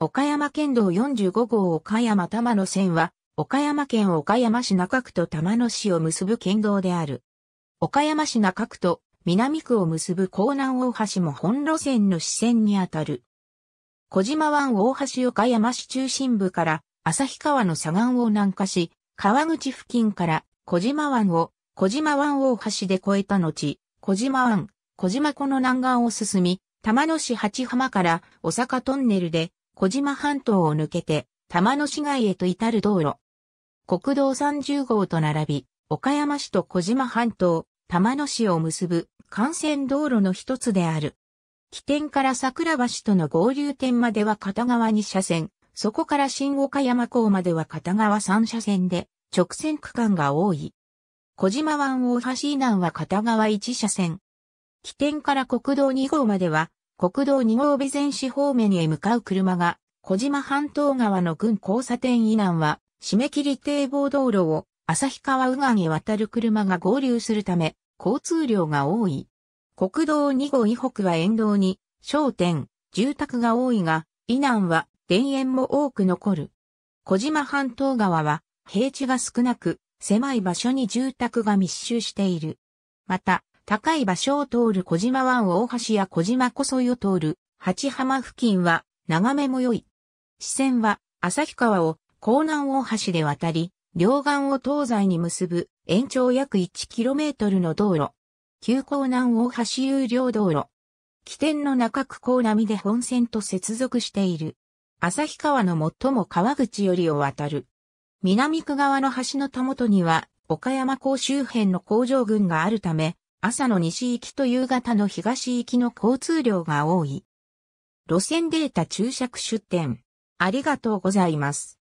岡山県道45号岡山玉野線は、岡山県岡山市中区と玉野市を結ぶ県道である。岡山市中区と南区を結ぶ港南大橋も本路線の支線にあたる。小島湾大橋岡山市中心部から旭川の左岸を南下し、川口付近から小島湾を小島湾大橋で越えた後、小島湾、小島湖の南岸を進み、玉野市八浜から大阪トンネルで小島半島を抜けて、玉野市街へと至る道路。国道30号と並び、岡山市と小島半島、玉野市を結ぶ幹線道路の一つである。起点から桜橋との合流点までは片側2車線、そこから新岡山港までは片側3車線で、直線区間が多い。小島湾大橋南は片側1車線。起点から国道2号までは国道2号備前市方面へ向かう車が、小島半島側の軍交差点以南は、締切堤防道路を、旭川右岸へ渡る車が合流するため、交通量が多い。国道2号以北は沿道に、商店、住宅が多いが、以南は、田園も多く残る。小島半島側は、平地が少なく、狭い場所に住宅が密集している。また、高い場所を通る小島湾大橋や小島こ沿いを通る八浜付近は眺めも良い。支線は旭川を港南大橋で渡り、両岸を東西に結ぶ延長約 1km の道路。急港南大橋有料道路。起点の中区港並で本線と接続している。旭川の最も川口よりを渡る。南区側の橋のたもとには、岡山港周辺の工場群があるため、朝の西行きと夕方の東行きの交通量が多い。路線データ注釈出店。ありがとうございます。